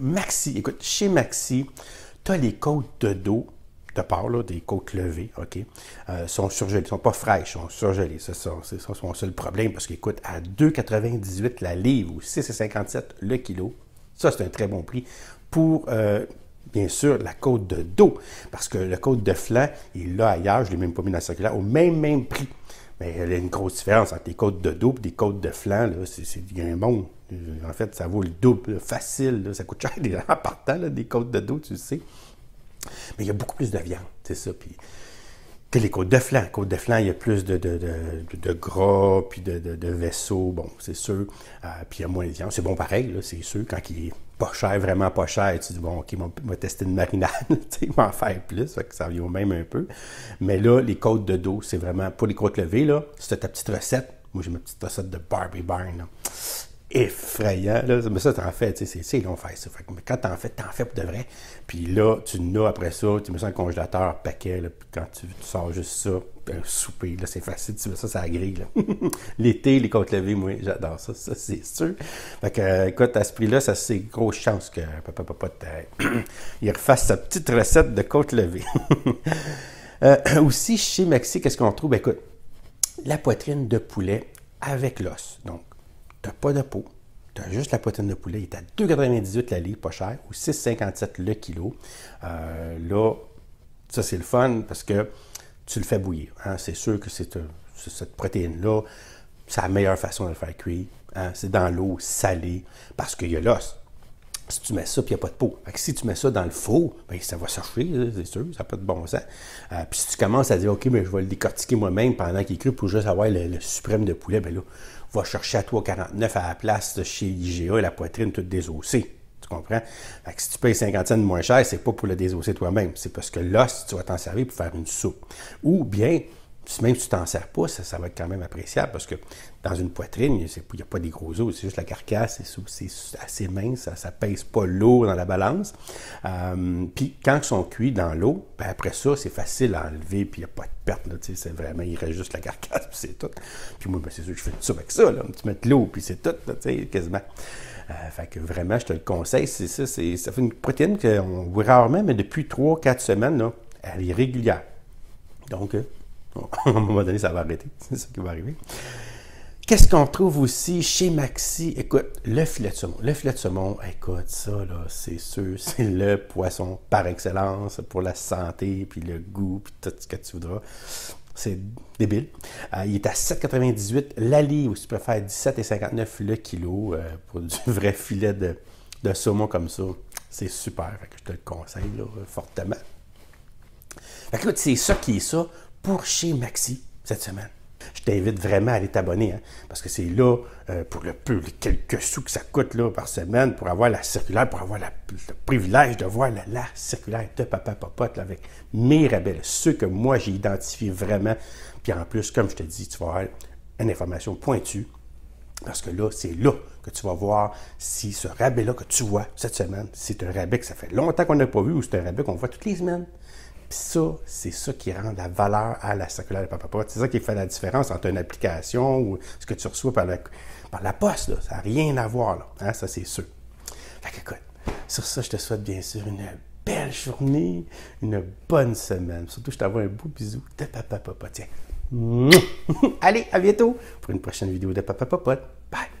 Maxi, écoute, chez Maxi, tu as les côtes de dos de part, des côtes levées, OK, euh, sont surgelées. sont pas fraîches, sont surgelées. C'est ça, c'est son seul problème parce qu'écoute, à 2,98 la livre ou 6,57 le kilo, ça, c'est un très bon prix pour, euh, bien sûr, la côte de dos parce que la côte de flanc, il l'a ailleurs, je ne l'ai même pas mis dans la circulaire, au même, même prix. Mais il y a une grosse différence entre les côtes de dos et les côtes de flanc. Là, c'est, du gain bon. Euh, en fait, ça vaut le double, facile. Ça coûte cher des des côtes de dos, tu sais. Mais il y a beaucoup plus de viande, c'est ça. Puis, que les côtes de flanc. Côtes de flanc, il y a plus de, de, gras, puis de, vaisseaux, bon, c'est sûr. Euh, puis il y a moins de viande. C'est bon pareil, c'est sûr. Quand il est pas cher, vraiment pas cher, tu dis, bon, OK, il va tester une marinade, tu m'en faire plus, fait que ça vient au même un peu. Mais là, les côtes de dos, c'est vraiment, pour les côtes levées, là, c'est ta petite recette. Moi, j'ai ma petite recette de Barbie Barn effrayant. Là. Mais ça, t'en fais, c'est long faire ça. Fait que, mais quand t'en fais, t'en fais pour de vrai. Puis là, tu n'as après ça, tu mets ça un congélateur, paquet, puis quand tu, sors juste ça, un ben, souper, là, c'est facile, ça, ça grille. L'été, les côtes levées, moi, j'adore ça, ça c'est sûr. Fait que, euh, écoute, à ce prix-là, ça c'est grosse chance que papa, papa, il refasse sa petite recette de côtes levées. Euh, aussi, chez Maxi, qu'est-ce qu'on trouve? Ben, écoute, la poitrine de poulet avec l'os. Donc, n'as pas de peau. Tu as juste la poitrine de poulet. Il est à 2,98 la livre, pas cher, ou 6,57 le kilo. Euh, là, ça, c'est le fun parce que tu le fais bouillir. Hein. C'est sûr que euh, c'est cette protéine-là, c'est la meilleure façon de le faire cuire. Hein. C'est dans l'eau salée parce qu'il y a l'os. Si tu mets ça, puis il n'y a pas de peau. Fait que si tu mets ça dans le four, ben ça va sécher, c'est sûr, ça n'a pas de bon sens. Euh, puis si tu commences à dire, OK, mais je vais le décortiquer moi-même pendant qu'il crue pour juste avoir le, suprême de poulet, ben là, va chercher à toi 49 à la place de chez IGA la poitrine toute désossée. Tu comprends? Fait que si tu payes 50 cents de moins cher, c'est pas pour le désosser toi-même. C'est parce que l'os, tu vas t'en servir pour faire une soupe. Ou bien, même si tu t'en sers pas, ça, va être quand même appréciable parce que dans une poitrine, il n'y a pas des gros os, c'est juste la carcasse, c'est assez mince, ça ne pèse pas lourd dans la balance. Euh, puis quand ils sont cuits dans l'eau, ben après ça, c'est facile à enlever, puis il n'y a pas de perte. c'est vraiment, il reste juste la carcasse, puis c'est tout. Puis moi, ben, c'est sûr que je fais tout ça avec ça. Là. Tu mets de l'eau, puis c'est tout, sais quasiment. Euh, fait que vraiment, je te le conseille. C'est ça, c'est, ça fait une protéine qu'on voit rarement, mais depuis 3-4 semaines, là, elle est régulière. Donc, euh, à un moment donné, ça va arrêter. C'est ça qui va arriver. Qu'est-ce qu'on trouve aussi chez Maxi? Écoute, le filet de saumon. Le filet de saumon, écoute, ça, là, c'est sûr, c'est le poisson par excellence pour la santé, puis le goût, puis tout ce que tu voudras. C'est débile. Euh, il est à 7,98 la livre, si tu faire 17,59 le kilo euh, pour du vrai filet de, saumon comme ça. C'est super. que je te le conseille fortement. écoute, c'est ça qui est ça pour chez Maxi cette semaine. Je t'invite vraiment à aller t'abonner, hein, parce que c'est là, euh, pour le peu, les quelques sous que ça coûte là, par semaine, pour avoir la circulaire, pour avoir le privilège de voir la, circulaire de Papa Popote avec mes rabais, ceux que moi j'ai identifiés vraiment. Puis en plus, comme je te dis, tu vas avoir une information pointue, parce que là, c'est là que tu vas voir si ce rabais-là que tu vois cette semaine, c'est un rabais que ça fait longtemps qu'on n'a pas vu ou c'est un rabais qu'on voit toutes les semaines. Puis ça, c'est ça qui rend la valeur à la circulaire de Papa C'est ça qui fait la différence entre une application ou ce que tu reçois par la, par la poste. Ça n'a rien à voir, là. Hein, ça c'est sûr. Fait que, écoute, sur ça, je te souhaite bien sûr une belle journée, une bonne semaine. Surtout, je t'envoie un beau bisou de Papa Papa. Tiens. Allez, à bientôt pour une prochaine vidéo de Papa Papa. Bye!